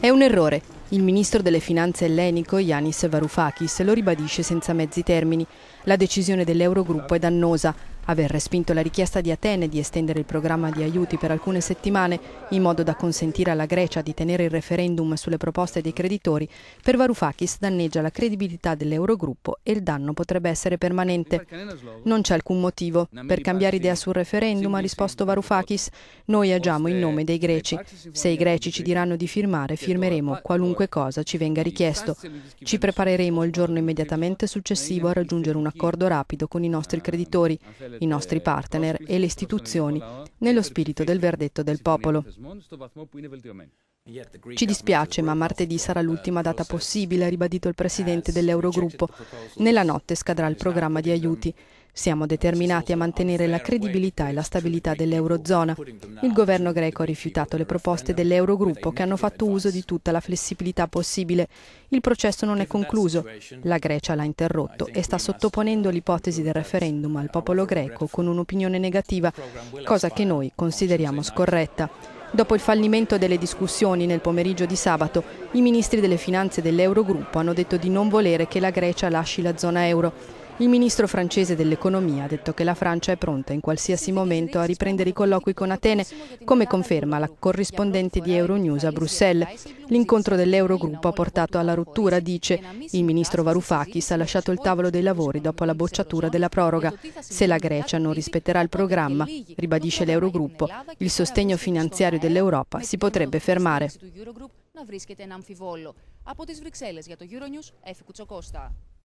È un errore. Il ministro delle finanze ellenico Yanis Varoufakis lo ribadisce senza mezzi termini. La decisione dell'Eurogruppo è dannosa aver respinto la richiesta di Atene di estendere il programma di aiuti per alcune settimane in modo da consentire alla Grecia di tenere il referendum sulle proposte dei creditori, per Varoufakis danneggia la credibilità dell'Eurogruppo e il danno potrebbe essere permanente. Non c'è alcun motivo per cambiare idea sul referendum, ha risposto Varoufakis. Noi agiamo in nome dei greci. Se i greci ci diranno di firmare, firmeremo qualunque cosa ci venga richiesto. Ci prepareremo il giorno immediatamente successivo a raggiungere un accordo rapido con i nostri creditori i nostri eh, partner e le istituzioni, nello spirito del verdetto del popolo. Ci dispiace, ma martedì sarà l'ultima data possibile, ha ribadito il presidente dell'Eurogruppo. Nella notte scadrà il programma di aiuti. Siamo determinati a mantenere la credibilità e la stabilità dell'Eurozona. Il governo greco ha rifiutato le proposte dell'Eurogruppo che hanno fatto uso di tutta la flessibilità possibile. Il processo non è concluso. La Grecia l'ha interrotto e sta sottoponendo l'ipotesi del referendum al popolo greco con un'opinione negativa, cosa che noi consideriamo scorretta. Dopo il fallimento delle discussioni nel pomeriggio di sabato, i ministri delle finanze dell'Eurogruppo hanno detto di non volere che la Grecia lasci la zona euro. Il ministro francese dell'economia ha detto che la Francia è pronta in qualsiasi momento a riprendere i colloqui con Atene, come conferma la corrispondente di Euronews a Bruxelles. L'incontro dell'Eurogruppo ha portato alla rottura, dice. Il ministro Varoufakis ha lasciato il tavolo dei lavori dopo la bocciatura della proroga. Se la Grecia non rispetterà il programma, ribadisce l'Eurogruppo, il sostegno finanziario dell'Europa si potrebbe fermare. να βρίσκεται ένα αμφιβόλο. Από τις Βρυξέλλες για το Euronews, Εφη Κουτσοκώστα.